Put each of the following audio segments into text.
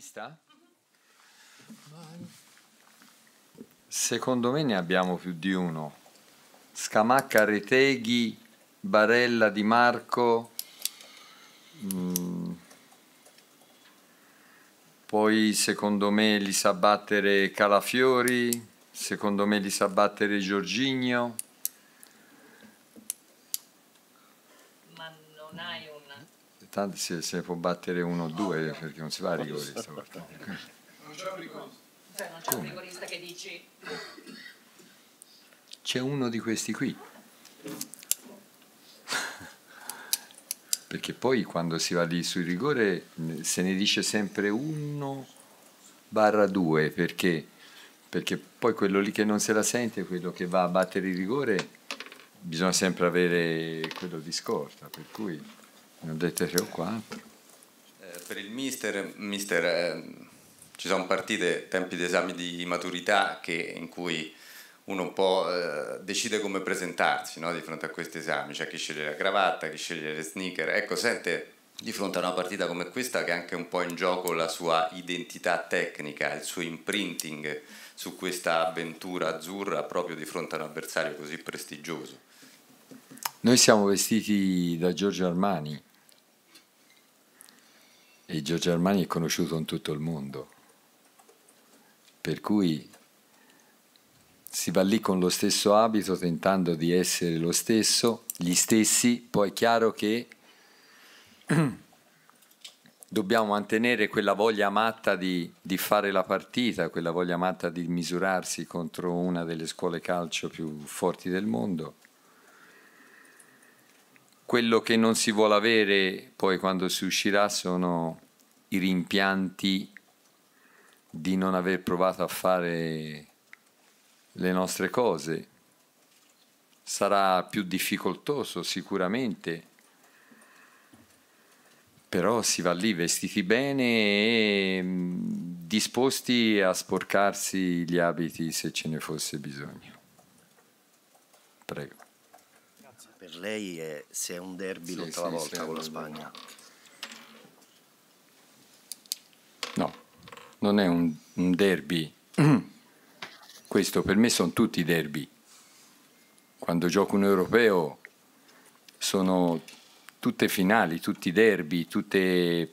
vista? Secondo me ne abbiamo più di uno. Scamacca, Reteghi, Barella Di Marco, mm. poi secondo me li sa battere Calafiori, secondo me li sa battere Giorgigno. Ma non hai una Tanto se, se può battere uno o due perché non si va a rigore stavolta. Non c'è un rigorista. Cioè, non c'è un rigorista che dici... C'è uno di questi qui. perché poi quando si va lì sul rigore se ne dice sempre uno barra due perché? perché poi quello lì che non se la sente, quello che va a battere il rigore, bisogna sempre avere quello di scorta, per cui... Ne ho dette 3 o 4. Eh, per il mister, mister eh, ci sono partite tempi di esami di maturità che, in cui uno un po' eh, decide come presentarsi no, di fronte a questi esami, c'è chi sceglie la cravatta, chi sceglie le sneaker. Ecco, sente di fronte a una partita come questa che è anche un po' in gioco la sua identità tecnica, il suo imprinting su questa avventura azzurra proprio di fronte a un avversario così prestigioso. Noi siamo vestiti da Giorgio Armani, e Giorgio Armani è conosciuto in tutto il mondo, per cui si va lì con lo stesso abito tentando di essere lo stesso, gli stessi, poi è chiaro che dobbiamo mantenere quella voglia matta di, di, fare la partita, quella voglia matta di misurarsi contro una delle scuole calcio più forti del mondo quello che non si vuole avere poi quando si uscirà sono i rimpianti di non aver provato a fare le nostre cose. Sarà più difficoltoso sicuramente, però si va lì vestiti bene e mm, disposti a sporcarsi gli abiti se ce ne fosse bisogno. Prego. Per lei è, se è un derby sì, l'ultima sì, volta con la Spagna. No, non è un, un derby. Questo per me sono tutti derby. Quando gioco un europeo sono tutte finali, tutti derby, tutte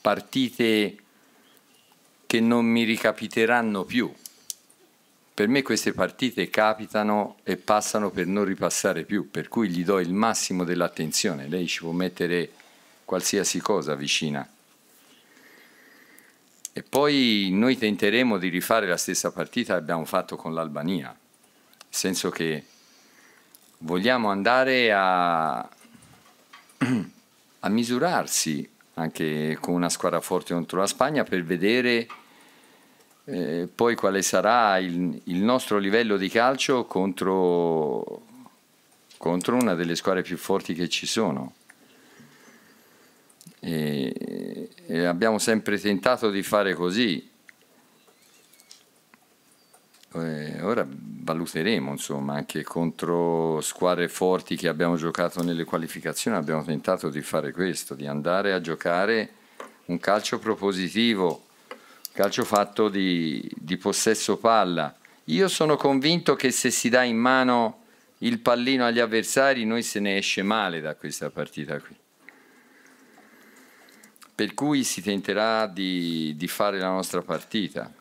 partite che non mi ricapiteranno più. Per me queste partite capitano e passano per non ripassare più, per cui gli do il massimo dell'attenzione, lei ci può mettere qualsiasi cosa vicina. E poi noi tenteremo di rifare la stessa partita che abbiamo fatto con l'Albania, nel senso che vogliamo andare a, a misurarsi anche con una squadra forte contro la Spagna per vedere eh, poi quale sarà il, il, nostro livello di calcio contro, contro, una delle squadre più forti che ci sono. E, e abbiamo sempre tentato di fare così. Eh, ora valuteremo, insomma, anche contro squadre forti che abbiamo giocato nelle qualificazioni, abbiamo tentato di fare questo, di andare a giocare un calcio propositivo calcio fatto di, di possesso palla. Io sono convinto che se si dà in mano il pallino agli avversari noi se ne esce male da questa partita qui. Per cui si tenterà di, di fare la nostra partita,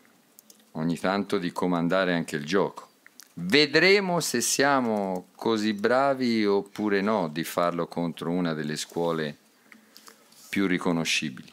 ogni tanto di comandare anche il gioco. Vedremo se siamo così bravi oppure no di farlo contro una delle scuole più riconoscibili.